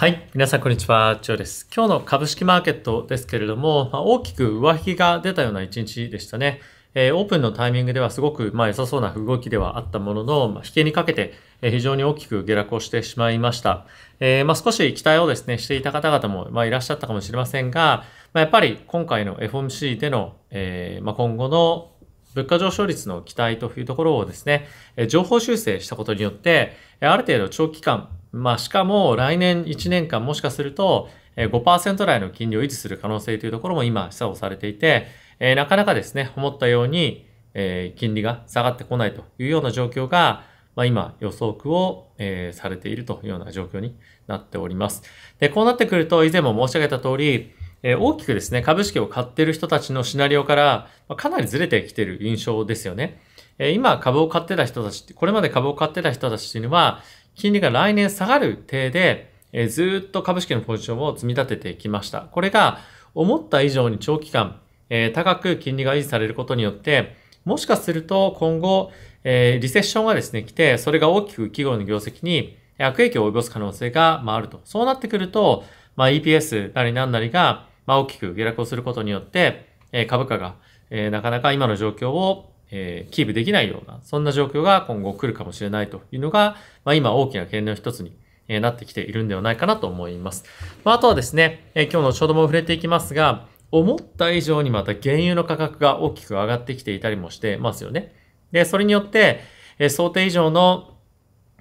はい。皆さん、こんにちは。チョウです。今日の株式マーケットですけれども、まあ、大きく上引きが出たような一日でしたね。えー、オープンのタイミングではすごく、まあ、良さそうな動きではあったものの、まあ、引けにかけて、えー、非常に大きく下落をしてしまいました。えー、まあ、少し期待をですね、していた方々も、まあ、いらっしゃったかもしれませんが、まあ、やっぱり今回の FOMC での、えー、まあ、今後の物価上昇率の期待というところをですね、情報修正したことによって、ある程度長期間、まあ、しかも来年1年間もしかすると5%台の金利を維持する可能性というところも今示唆をされていて、えー、なかなかですね、思ったように、えー、金利が下がってこないというような状況が、まあ、今予測を、えー、されているというような状況になっております。で、こうなってくると以前も申し上げた通り、え大きくですね、株式を買っている人たちのシナリオから、まかなりずれてきている印象ですよね。え今株を買ってた人たち、これまで株を買ってた人たちというのは、金利が来年下がる手で、えー、ずっと株式のポジションを積み立ててきました。これが思った以上に長期間、えー、高く金利が維持されることによって、もしかすると今後、えー、リセッションがですね、来て、それが大きく企業の業績に悪影響を及ぼす可能性が、まあ、あると。そうなってくると、まあ、EPS なりなんなりが、まあ、大きく下落をすることによって、えー、株価が、えー、なかなか今の状況をえー、キープできないような、そんな状況が今後来るかもしれないというのが、まあ、今大きな懸念の一つに、えー、なってきているんではないかなと思います。まあ、あとはですね、えー、今日のちょうども触れていきますが、思った以上にまた原油の価格が大きく上がってきていたりもしてますよね。で、それによって、え想定以上の、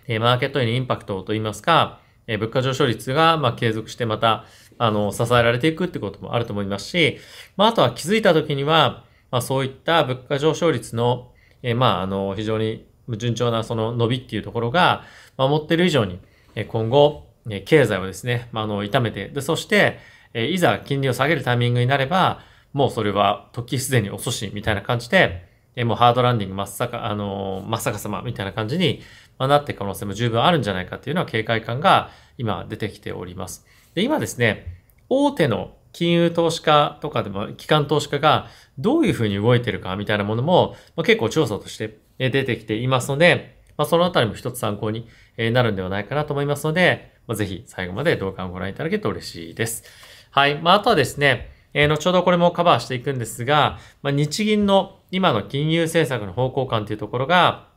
えマーケットへのインパクトといいますか、え物価上昇率が、ま継続してまた、あの、支えられていくってこともあると思いますし、まあ、あとは気づいた時には、まあ、そういった物価上昇率の、えまあ、あの、非常に順調なその伸びっていうところが、まってる以上に、え今後、え経済をですね、まあ、あの、痛めて、で、そして、えいざ金利を下げるタイミングになれば、もうそれは時すでに遅し、みたいな感じで、えもうハードランディング真っ逆、あの真っ逆さま、みたいな感じに、まなっていく可能性も十分あるんじゃないかっていうのは警戒感が今出てきております。で、今ですね、大手の金融投資家とかでも、機関投資家がどういうふうに動いてるかみたいなものも、まあ、結構調査として出てきていますので、まあ、そのあたりも一つ参考になるんではないかなと思いますので、まあ、ぜひ最後まで動画をご覧いただけると嬉しいです。はい。まあ、あとはですね、えー、後ほどこれもカバーしていくんですが、まあ、日銀の今の金融政策の方向感というところが、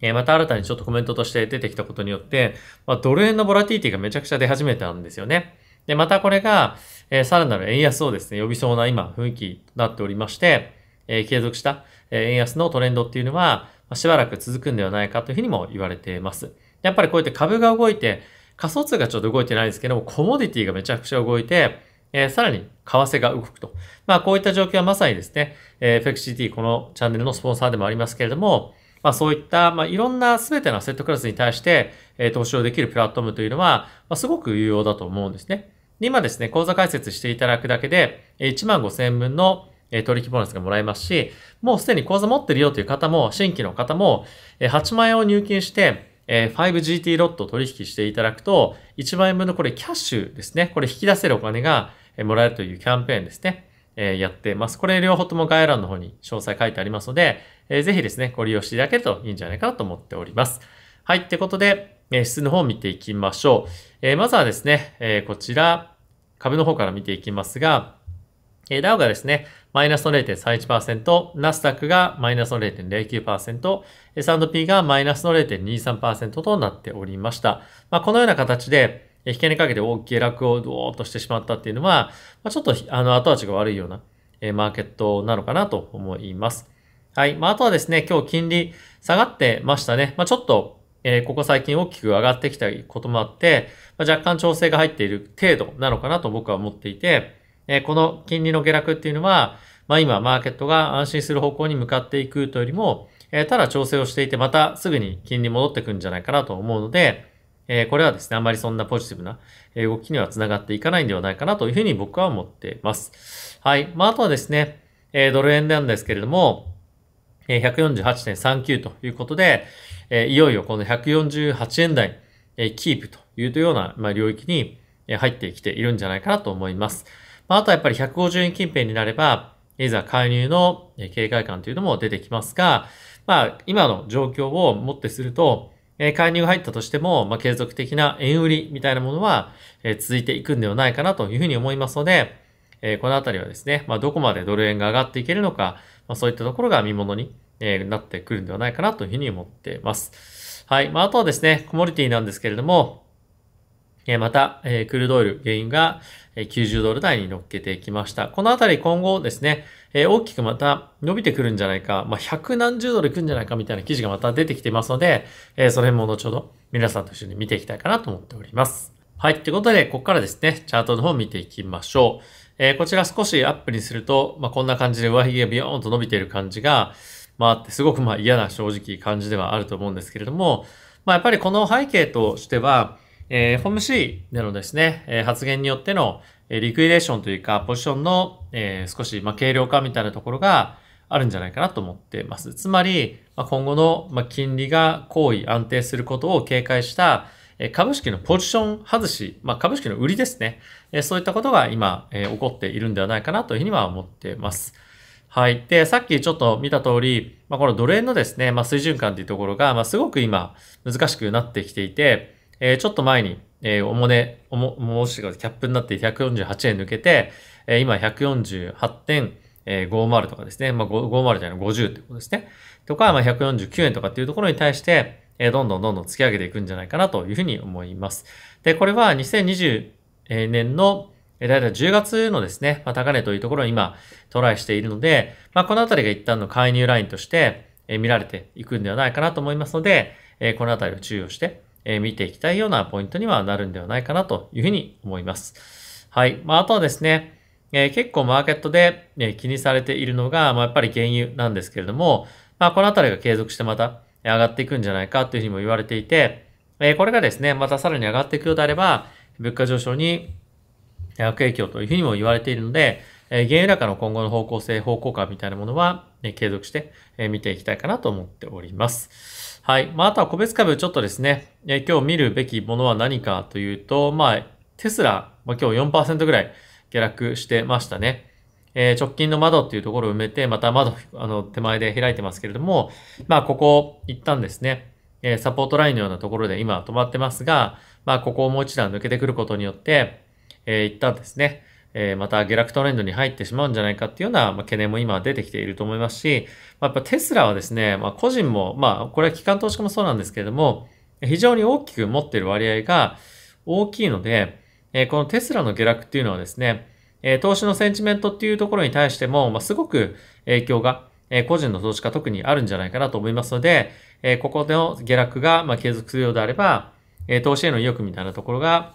えまた新たにちょっとコメントとして出てきたことによって、まあ、ドル円のボラティティがめちゃくちゃ出始めたんですよね。で、またこれが、えー、さらなる円安をですね、呼びそうな今、雰囲気になっておりまして、えー、継続した、え円安のトレンドっていうのは、ましばらく続くんではないかというふうにも言われています。やっぱりこうやって株が動いて、仮想通がちょっと動いてないですけども、コモディティがめちゃくちゃ動いて、えー、さらに為替が動くと。まあ、こういった状況はまさにですね、えー、FXCT このチャンネルのスポンサーでもありますけれども、まあ、そういった、まあ、いろんな全てのアセットクラスに対して、えー、投資をできるプラットフォームというのは、まあ、すごく有用だと思うんですね。今ですね、口座開設していただくだけで、1万5000円分の取引ボーナスがもらえますし、もうすでに口座持ってるよという方も、新規の方も、8万円を入金して、5GT ロット取引していただくと、1万円分のこれキャッシュですね。これ引き出せるお金がもらえるというキャンペーンですね。やってます。これ両方とも概要欄の方に詳細書いてありますので、ぜひですね、ご利用していただけるといいんじゃないかなと思っております。はい、ってことで、指数の方を見ていきましょう。えまずはですね、えこちら、株の方から見ていきますが、えダウがですね、マイナスの0.31%、ナスダックがマイナスの0.09%、S&P がマイナスの0.23%となっておりました。まあ、このような形で、引けにかけて大きい下落をドーっとしてしまったっていうのは、まあ、ちょっとあの後味が悪いような、えマーケットなのかなと思います。はい。まあ、あとはですね、今日金利下がってましたね。まあ、ちょっとえー、ここ最近大きく上がってきたこともあって、まあ、若干調整が入っている程度なのかなと僕は思っていて、えー、この金利の下落っていうのは、まあ、今マーケットが安心する方向に向かっていくというよりも、えー、ただ調整をしていてまたすぐに金利戻ってくるんじゃないかなと思うので、えこれはですね、あんまりそんなポジティブな動きには繋がっていかないんではないかなというふうに僕は思っています。はい。まあ、あとはですね、えドル円なんですけれども、148.39ということで、いよいよこの148円台、キープというような領域に入ってきているんじゃないかなと思います。あとはやっぱり150円近辺になれば、いざ介入の警戒感というのも出てきますが、まあ、今の状況をもってすると、介入が入ったとしても、まあ、継続的な円売りみたいなものは続いていくんではないかなというふうに思いますので、えー、このあたりはですね、まあ、どこまでドル円が上がっていけるのか、まあ、そういったところが見物に、えー、なってくるんではないかなというふうに思っています。はい。まあ、あとはですね、コモディティなんですけれども、えー、また、えクルドオイル原因が90ドル台に乗っけてきました。このあたり今後ですね、え大きくまた伸びてくるんじゃないか、まあ、100何十ドルいくんじゃないかみたいな記事がまた出てきてますので、えその辺も後ほど皆さんと一緒に見ていきたいかなと思っております。はい。ということで、ここからですね、チャートの方を見ていきましょう。えー、こちら少しアップにすると、まあ、こんな感じで上髭がビヨーンと伸びている感じが、まあって、すごくまあ嫌な正直感じではあると思うんですけれども、まあやっぱりこの背景としては、えー、ホームシ C でのですね、えー、発言によっての、えリクイデーションというか、ポジションの、えー、少し、ま軽量化みたいなところがあるんじゃないかなと思っています。つまり、まあ、今後の、ま金利が高位安定することを警戒した、株式のポジション外し、まあ、株式の売りですね。そういったことが今、起こっているんではないかなというふうには思っています。はい。で、さっきちょっと見た通り、まあ、このドル円のですね、まあ、水準感というところが、まあ、すごく今、難しくなってきていて、えー、ちょっと前に、えー、重ね、重、重しがキャップになって148円抜けて、えー、今148.50とかですね、まあ、50じゃない、50ってことですね。とか、まあ、149円とかっていうところに対して、えどんどんどんどん突き上げていくんじゃないかなというふうに思います。で、これは2020年のだいたい10月のですね、まあ、高値というところを今トライしているので、まあ、このあたりが一旦の介入ラインとしてえ見られていくんではないかなと思いますので、えこのあたりを注意をしてえ見ていきたいようなポイントにはなるんではないかなというふうに思います。はい。まあ、あとはですね、え結構マーケットで、え気にされているのが、まあ、やっぱり原油なんですけれども、まあ、このあたりが継続してまた上がっていくんじゃないかというふうにも言われていて、えこれがですね、またさらに上がっていくようであれば、物価上昇に悪影響というふうにも言われているので、え原油高の今後の方向性、方向感みたいなものは、え継続して、え見ていきたいかなと思っております。はい。まあ、あとは個別株、ちょっとですね、え今日見るべきものは何かというと、まあ、テスラ、まあ、今日4%ぐらい下落してましたね。えー、直近の窓っていうところを埋めて、また窓、あの、手前で開いてますけれども、まあ、ここ、一旦ですね、えサポートラインのようなところで今止まってますが、まあ、ここをもう一段抜けてくることによって、えー、一旦ですね、えー、また下落トレンドに入ってしまうんじゃないかっていうような、まあ、懸念も今出てきていると思いますし、まあ、やっぱテスラはですね、まあ、個人も、まあ、これは機関投資家もそうなんですけれども、非常に大きく持っている割合が大きいので、えー、このテスラの下落っていうのはですね、え投資のセンチメントっていうところに対しても、ますごく影響が、え個人の投資家特にあるんじゃないかなと思いますので、えここの下落が、ま継続するようであれば、え投資への意欲みたいなところが、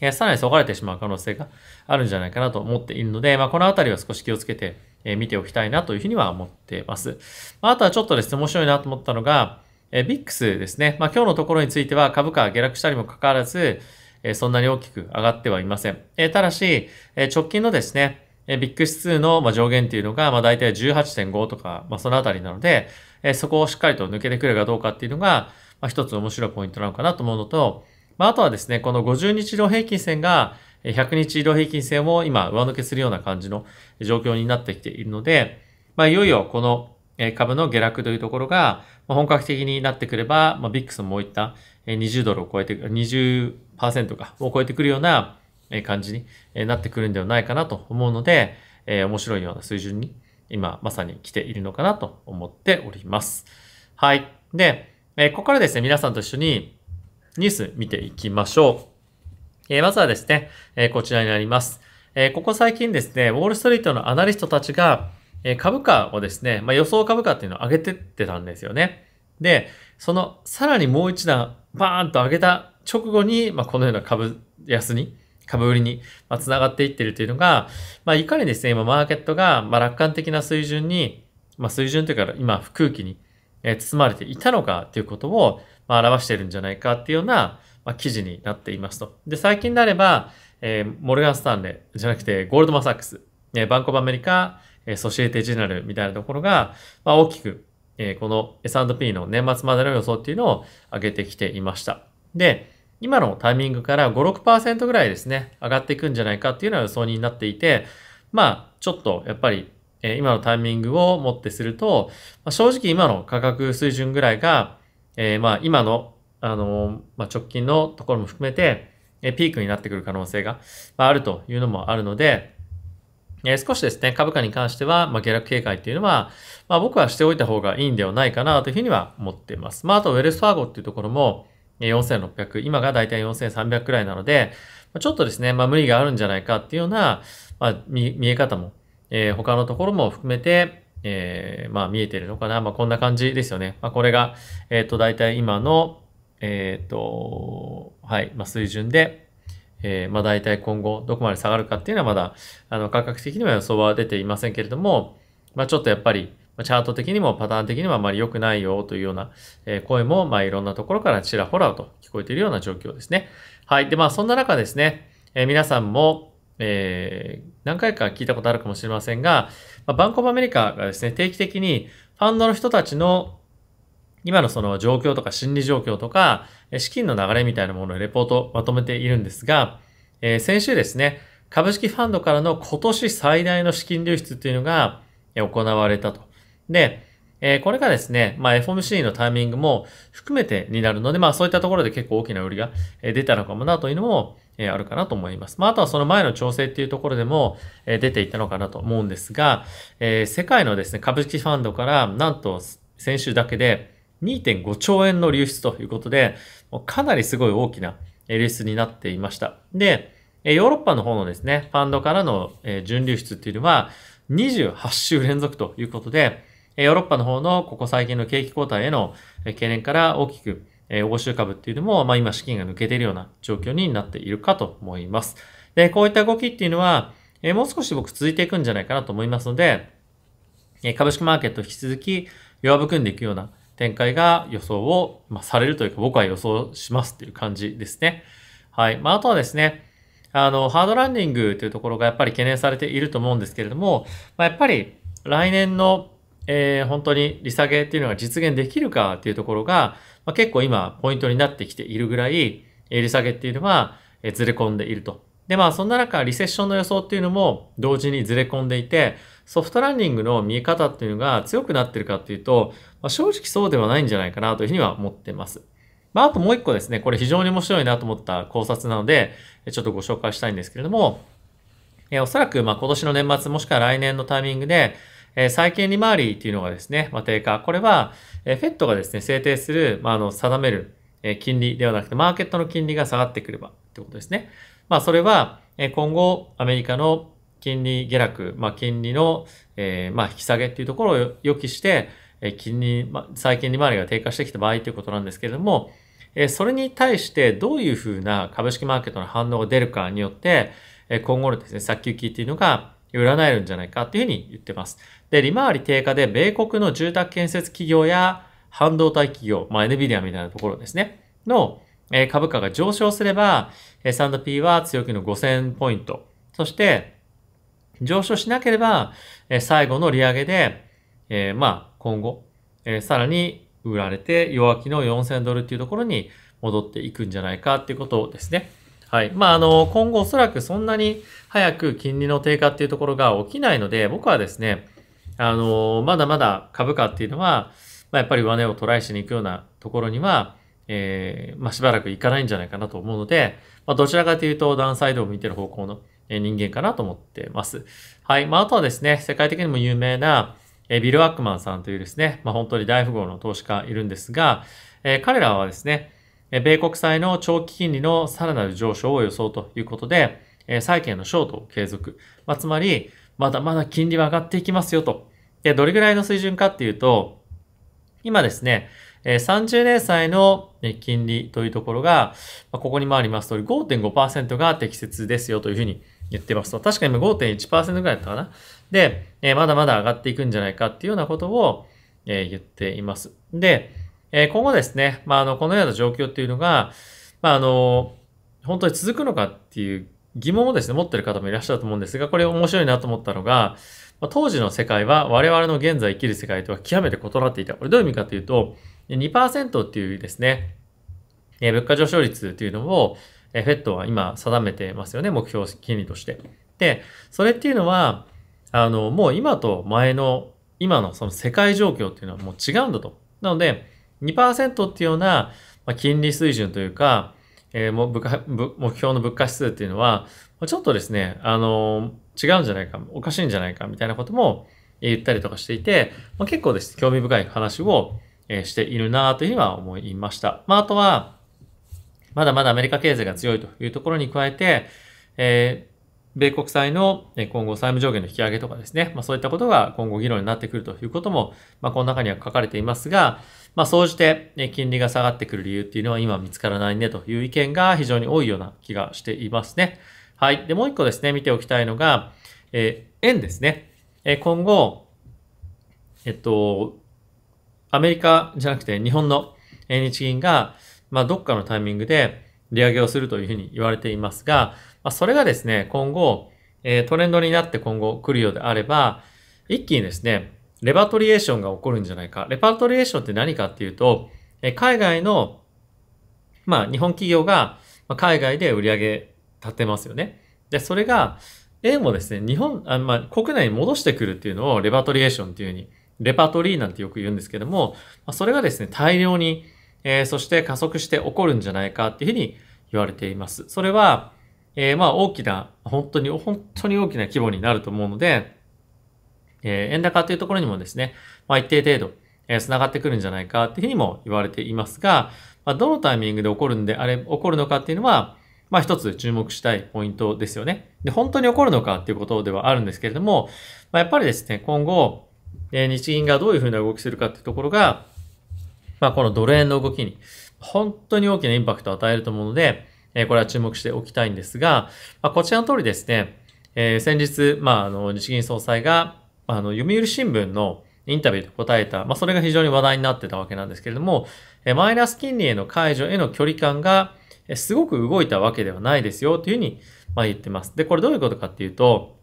えさらに削がれてしまう可能性があるんじゃないかなと思っているので、まあ、このあたりは少し気をつけて、え見ておきたいなというふうには思っています。まあ、とはちょっとですね、面白いなと思ったのが、えビックスですね。まあ、今日のところについては株価が下落したにもかかわらず、そんなに大きく上がってはいません。ただし、直近のですね、ビッグ指数の上限っていうのが、まあ、大体18.5とか、まあ、そのあたりなので、そこをしっかりと抜けてくるかどうかっていうのが、まあ、一つ面白いポイントなのかなと思うのと、まあ、あとはですね、この50日移動平均線が、100日移動平均線を今上抜けするような感じの状況になってきているので、まあ、いよいよこの株の下落というところが本格的になってくれば、まあ、ビックスもこういった20ドルを超えて、20%か、を超えてくるような感じになってくるんではないかなと思うので、え面白いような水準に今まさに来ているのかなと思っております。はい。で、えここからですね、皆さんと一緒にニュース見ていきましょう。えまずはですね、えこちらになります。えここ最近ですね、ウォールストリートのアナリストたちが、え株価をですね、まあ、予想株価っていうのを上げてってたんですよね。で、そのさらにもう一段バーンと上げた直後に、まあ、このような株安に、株売りに、まあ、繋がっていってるというのが、まあ、いかにですね、今マーケットが、まあ、楽観的な水準に、まあ、水準というか、今、空気に、え包まれていたのかということを、まあ、表しているんじゃないかっていうような、まあ、記事になっていますと。で、最近であれば、えー、モルガン・スタンレーじゃなくて、ゴールドマン・サックス、えー、バンコブ・アメリカ、えソシエテ・ジェネラルみたいなところが、まあ、大きく、えー、この S&P の年末までの予想っていうのを上げてきていました。で、今のタイミングから5、6%ぐらいですね、上がっていくんじゃないかっていうのは予想になっていて、まあ、ちょっとやっぱり、えー、今のタイミングをもってすると、まあ、正直今の価格水準ぐらいが、えー、まあ今の、あのー、まあ、直近のところも含めて、えピークになってくる可能性が、あるというのもあるので、えー、少しですね、株価に関しては、まあ、下落警戒っていうのは、まあ、僕はしておいた方がいいんではないかなというふうには思っています。まあ、あと、ウェルスファーゴっていうところも、4600、今がだいたい4300くらいなので、ちょっとですね、まあ、無理があるんじゃないかっていうような、まあ、見え方も、えー、他のところも含めて、えー、まあ、見えてるのかな。まあ、こんな感じですよね。まあ、これが、えっ、ー、と、だいたい今の、えっ、ー、と、はい、まあ、水準で、えー、まあ大体今後どこまで下がるかっていうのはまだ、あの、価格的には予想は出ていませんけれども、まあちょっとやっぱり、チャート的にもパターン的にもあまり良くないよというような声も、まあいろんなところからちらほらと聞こえているような状況ですね。はい。で、まあそんな中ですね、えー、皆さんも、えー、何回か聞いたことあるかもしれませんが、まあ、バンコブアメリカがですね、定期的にファンドの人たちの今のその状況とか心理状況とか、資金の流れみたいなものをレポートまとめているんですが、えー、先週ですね、株式ファンドからの今年最大の資金流出っていうのが行われたと。で、えー、これがですね、まあ、FOMC のタイミングも含めてになるので、まあ、そういったところで結構大きな売りが出たのかもなというのも、えあるかなと思います。まあ、あとはその前の調整っていうところでも、え出ていたのかなと思うんですが、えー、世界のですね、株式ファンドから、なんと先週だけで、2.5兆円の流出ということで、かなりすごい大きな流出になっていました。で、ヨーロッパの方のですね、ファンドからの準流出っていうのは28週連続ということで、ヨーロッパの方のここ最近の景気後退への懸念から大きく欧州株っていうのも、まあ、今資金が抜けているような状況になっているかと思います。で、こういった動きっていうのは、もう少し僕続いていくんじゃないかなと思いますので、株式マーケット引き続き弱含んでいくような展開が予想を、まあ、されるというか、僕は予想しますっていう感じですね。はい。まあ、あとはですね、あの、ハードランディングというところがやっぱり懸念されていると思うんですけれども、まあ、やっぱり来年の、えー、本当に利下げっていうのが実現できるかっていうところが、まあ、結構今ポイントになってきているぐらい、えー、利下げっていうのは、えー、ずれ込んでいると。で、まあそんな中、リセッションの予想っていうのも同時にずれ込んでいて、ソフトランニングの見え方っていうのが強くなってるかっていうと、まあ、正直そうではないんじゃないかなというふうには思ってます。まあ、あともう一個ですね、これ非常に面白いなと思った考察なので、ちょっとご紹介したいんですけれども、えおそらく、ま今年の年末もしくは来年のタイミングで、え債券利回りっていうのがですね、まあ、低下。これは、え f e トがですね、制定する、まあ、あの、定める、え金利ではなくて、マーケットの金利が下がってくればってことですね。まあ、それは、え今後、アメリカの金利下落、まあ、金利の、えー、まあ、引き下げっていうところを予期して、え金利、まあ、近利回りが低下してきた場合ということなんですけれども、えそれに対してどういうふうな株式マーケットの反応が出るかによって、え今後のですね、先行きっていうのが占えるんじゃないかっていうふうに言ってます。で、利回り低下で米国の住宅建設企業や半導体企業、まあ、NVIDIA みたいなところですね、の株価が上昇すれば、S&P は強気の5000ポイント、そして上昇しなければ、え最後の利上げで、えー、まあ、今後、えー、さらに売られて、弱気の4000ドルっていうところに戻っていくんじゃないかっていうことですね。はい。まあ、あの、今後おそらくそんなに早く金利の低下っていうところが起きないので、僕はですね、あの、まだまだ株価っていうのは、まあ、やっぱり上値をトライしに行くようなところには、えー、まあ、しばらく行かないんじゃないかなと思うので、まあ、どちらかというとダウンサイドを見てる方向の人間かなと思ってます。はい。まあ、あとはですね、世界的にも有名な、えビル・アックマンさんというですね、まあ、本当に大富豪の投資家いるんですが、え彼らはですね、え、米国債の長期金利のさらなる上昇を予想ということで、え債券のショートを継続。まあ、つまり、まだまだ金利は上がっていきますよと。で、どれぐらいの水準かっていうと、今ですね、え、30年債の金利というところが、まここにもあります通り5.5%が適切ですよというふうに言ってますと。確か今5.1%ぐらいだったかな。で、えー、まだまだ上がっていくんじゃないかっていうようなことを、えー、言っています。で、えー、今後ですね、まあ、あの、このような状況っていうのが、まあ、あの、本当に続くのかっていう疑問をですね、持ってる方もいらっしゃると思うんですが、これ面白いなと思ったのが、ま当時の世界は我々の現在生きる世界とは極めて異なっていた。これどういう意味かというと、2%っていうですね、え物価上昇率というのを、え FED は今定めてますよね、目標金利として。で、それっていうのは、あの、もう今と前の、今のその世界状況っていうのはもう違うんだと。なので、2%っていうような金利水準というか、えー、目標の物価指数っていうのは、ちょっとですね、あの違うんじゃないか、おかしいんじゃないかみたいなことも言ったりとかしていて、まあ、結構です、興味深い話を、えしているなというふうには思いました。まあ、あとは、まだまだアメリカ経済が強いというところに加えて、えー、米国債の今後債務上限の引き上げとかですね、まあ、そういったことが今後議論になってくるということも、まあ、この中には書かれていますが、まあ、総じて金利が下がってくる理由っていうのは今見つからないねという意見が非常に多いような気がしていますね。はい。で、もう一個ですね、見ておきたいのが、えー、円ですね。えー、今後、えっと、アメリカじゃなくて日本の日銀が、まあ、どっかのタイミングで利上げをするというふうに言われていますが、まあ、それがですね、今後、えトレンドになって今後来るようであれば、一気にですね、レパトリエーションが起こるんじゃないか。レパトリエーションって何かっていうと、え海外の、まあ、日本企業が海外で売り上げ立てますよね。で、それが、A もですね、日本、あまあ、国内に戻してくるっていうのをレパトリエーションっていうふうに、レパトリーなんてよく言うんですけども、それがですね、大量にえー、そして加速して起こるんじゃないかっていうふうに言われています。それは、えー、まあ大きな、本当に、本当に大きな規模になると思うので、えー、円高というところにもですね、まあ一定程度、えー、繋がってくるんじゃないかっていうふうにも言われていますが、まあどのタイミングで起こるんで、あれ、起こるのかっていうのは、まあ一つ注目したいポイントですよね。で、本当に起こるのかっていうことではあるんですけれども、まあやっぱりですね、今後、えー、日銀がどういうふうな動きするかっていうところが、まあ、このドル円の動きに本当に大きなインパクトを与えると思うので、えこれは注目しておきたいんですが、まあ、こちらの通りですね、えー、先日、まあ、あの日銀総裁があの読売新聞のインタビューで答えた、まあ、それが非常に話題になってたわけなんですけれども、えマイナス金利への解除への距離感がすごく動いたわけではないですよというふうに、ま言ってます。で、これどういうことかっていうと、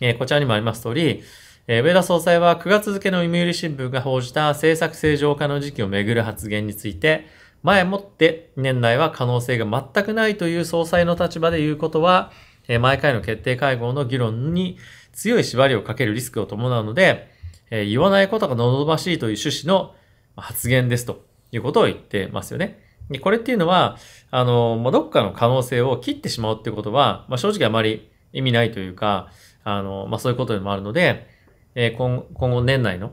えー、こちらにもあります通り、え上田総裁は9月付の読売新聞が報じた政策正常化の時期をめぐる発言について、前もって年内は可能性が全くないという総裁の立場で言うことは、え毎回の決定会合の議論に強い縛りをかけるリスクを伴うので、え言わないことが望ましいという趣旨の発言ですということを言ってますよね。でこれっていうのは、あの、まどっかの可能性を切ってしまうってことは、ま正直あまり意味ないというか、あの、まあ、そういうことでもあるので、えー、今後年内の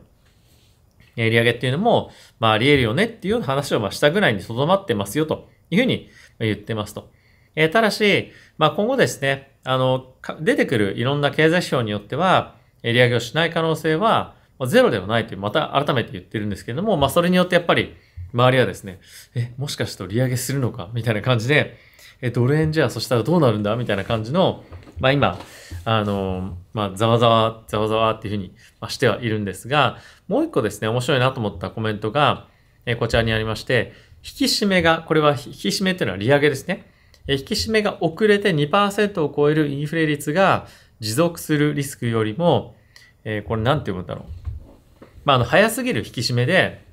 利上げっていうのも、まあ、あり得るよねっていうような話をまあしたぐらいにとどまってますよというふうに言ってますと。えー、ただし、まあ、今後ですね、あの、出てくるいろんな経済指標によっては、利上げをしない可能性はゼロではないという、また改めて言ってるんですけれども、まあ、それによってやっぱり、周りはですね、え、もしかして利上げするのかみたいな感じで、え、ドル円じゃあそしたらどうなるんだみたいな感じの、まあ、今、あの、まあ、ざわざわ、ざわざわっていうふうにしてはいるんですが、もう一個ですね、面白いなと思ったコメントが、えこちらにありまして、引き締めが、これは引き締めっていうのは利上げですね。え引き締めが遅れて2%を超えるインフレ率が持続するリスクよりも、えこれなんて読むんだろう。まあ、あの、早すぎる引き締めで、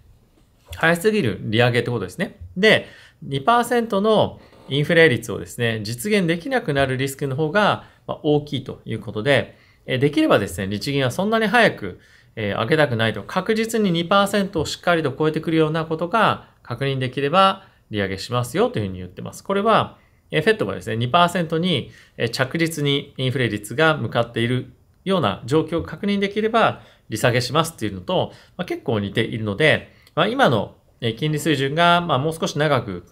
早すぎる利上げってことですね。で、2%のインフレ率をですね、実現できなくなるリスクの方が大きいということで、できればですね、日銀はそんなに早く上げたくないと、確実に2%をしっかりと超えてくるようなことが確認できれば利上げしますよというふうに言ってます。これは、f e トがですね、2%に着実にインフレ率が向かっているような状況を確認できれば利下げしますっていうのと、まあ、結構似ているので、まあ、今の金利水準がまあもう少し長く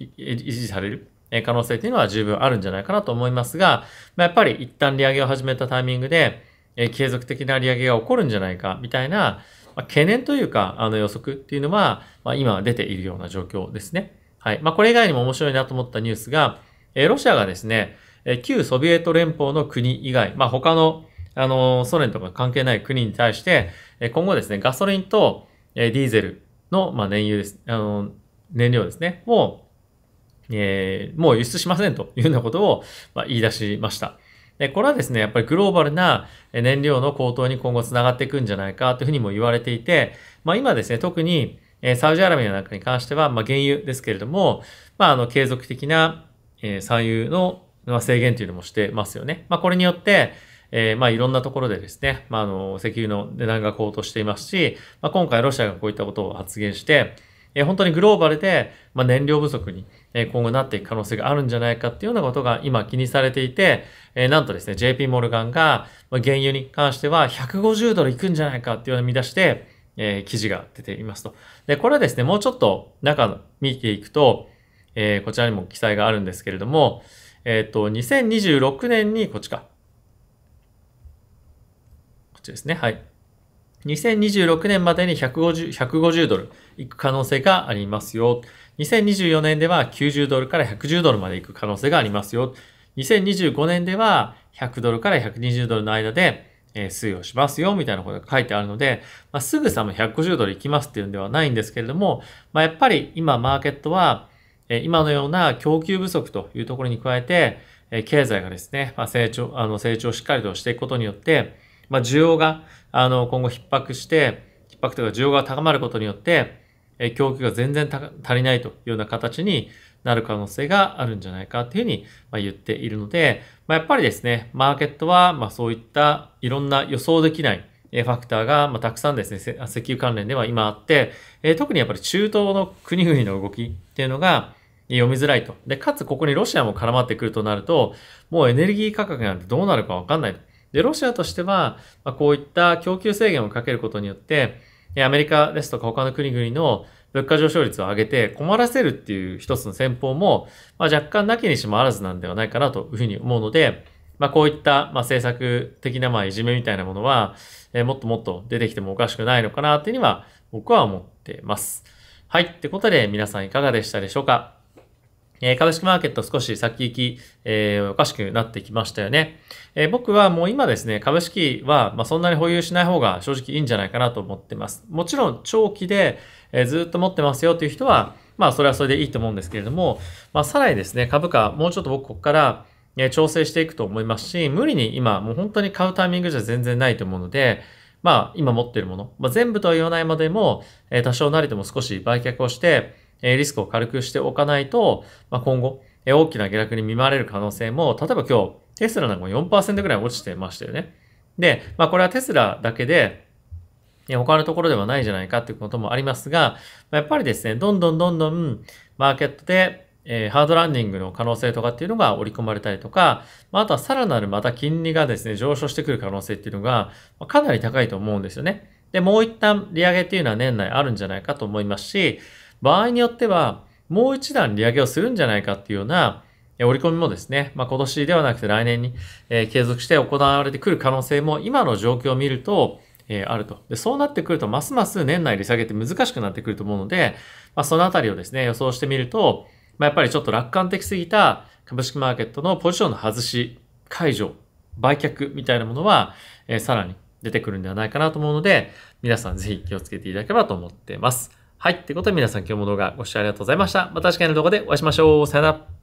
維持される可能性というのは十分あるんじゃないかなと思いますが、まやっぱり一旦利上げを始めたタイミングで、え継続的な利上げが起こるんじゃないかみたいな、ま懸念というかあの予測っていうのは、ま今出ているような状況ですね。はい。まあ、これ以外にも面白いなと思ったニュースが、えロシアがですね、え旧ソビエト連邦の国以外、まあ、他のあのソ連とか関係ない国に対して、え今後ですね、ガソリンと、えディーゼルの、まあ、燃油です、あの燃料ですね、をえー、もう輸出しませんというようなことを、まあ、言い出しました。で、これはですね、やっぱりグローバルな燃料の高騰に今後つながっていくんじゃないかというふうにも言われていて、まあ今ですね、特にサウジアラビアなんかに関しては、まあ原油ですけれども、まああの継続的な産油の制限というのもしてますよね。まあこれによって、えー、まあいろんなところでですね、まああの石油の値段が高騰していますし、まあ今回ロシアがこういったことを発言して、え本当にグローバルで、まあ、燃料不足に、え今後なっていく可能性があるんじゃないかっていうようなことが今気にされていて、えなんとですね、JP モルガンが、ま原油に関しては150ドルいくんじゃないかっていうような見出して、え記事が出ていますと。で、これはですね、もうちょっと中見ていくと、えこちらにも記載があるんですけれども、えっ、ー、と、2026年にこっちか。こっちですね。はい。2026年までに 150, 150ドルいく可能性がありますよ。2024年では90ドルから110ドルまでいく可能性がありますよ。2025年では100ドルから120ドルの間で、え推移をしますよ、みたいなことが書いてあるので、まあ、すぐさま150ドルいきますっていうんではないんですけれども、まあ、やっぱり今マーケットは、え今のような供給不足というところに加えて、え経済がですね、まあ、成長、あの成長をしっかりとしていくことによって、まあ、需要があの、今後逼迫して、逼迫というか需要が高まることによって、え供給が全然足りないというような形になる可能性があるんじゃないかというふうに、ま言っているので、まあ、やっぱりですね、マーケットは、まそういったいろんな予想できないファクターが、またくさんですね、石油関連では今あって、え特にやっぱり中東の国々の動きっていうのが読みづらいと。で、かつここにロシアも絡まってくるとなると、もうエネルギー価格なんてどうなるかわかんない。で、ロシアとしては、まあ、こういった供給制限をかけることによって、アメリカですとか他の国々の物価上昇率を上げて困らせるっていう一つの戦法も、まあ、若干なきにしもあらずなんではないかなというふうに思うので、まあ、こういった、まあ、政策的な、まあ、いじめみたいなものは、えー、もっともっと出てきてもおかしくないのかなというには僕は思ってます。はい。ってことで皆さんいかがでしたでしょうかえー、株式マーケット少し先行き、えー、おかしくなってきましたよね。えー、僕はもう今ですね、株式は、まあ、そんなに保有しない方が正直いいんじゃないかなと思ってます。もちろん長期で、えずっと持ってますよという人は、まあそれはそれでいいと思うんですけれども、まあさらにですね、株価、もうちょっと僕ここから、え調整していくと思いますし、無理に今、もう本当に買うタイミングじゃ全然ないと思うので、まあ今持ってるもの、まあ、全部とは言わないまでも、え多少なりとも少し売却をして、えリスクを軽くしておかないと、まあ、今後、え大きな下落に見舞われる可能性も、例えば今日、テスラなんかも4%ぐらい落ちてましたよね。で、まあこれはテスラだけで、他のところではないじゃないかということもありますが、やっぱりですね、どんどんどんどんマーケットで、えハードランディングの可能性とかっていうのが織り込まれたりとか、まあとはさらなるまた金利がですね、上昇してくる可能性っていうのがかなり高いと思うんですよね。で、もう一旦利上げっていうのは年内あるんじゃないかと思いますし、場合によっては、もう一段利上げをするんじゃないかっていうような、折り込みもですね、まあ、今年ではなくて来年に、え継続して行われてくる可能性も今の状況を見ると、えあると。で、そうなってくると、ますます年内利下げて難しくなってくると思うので、まあ、そのあたりをですね、予想してみると、まあ、やっぱりちょっと楽観的すぎた株式マーケットのポジションの外し、解除、売却みたいなものは、えさらに出てくるんではないかなと思うので、皆さんぜひ気をつけていただければと思っています。はい。ってことで皆さん今日も動画ご視聴ありがとうございました。また次回の動画でお会いしましょう。さよなら。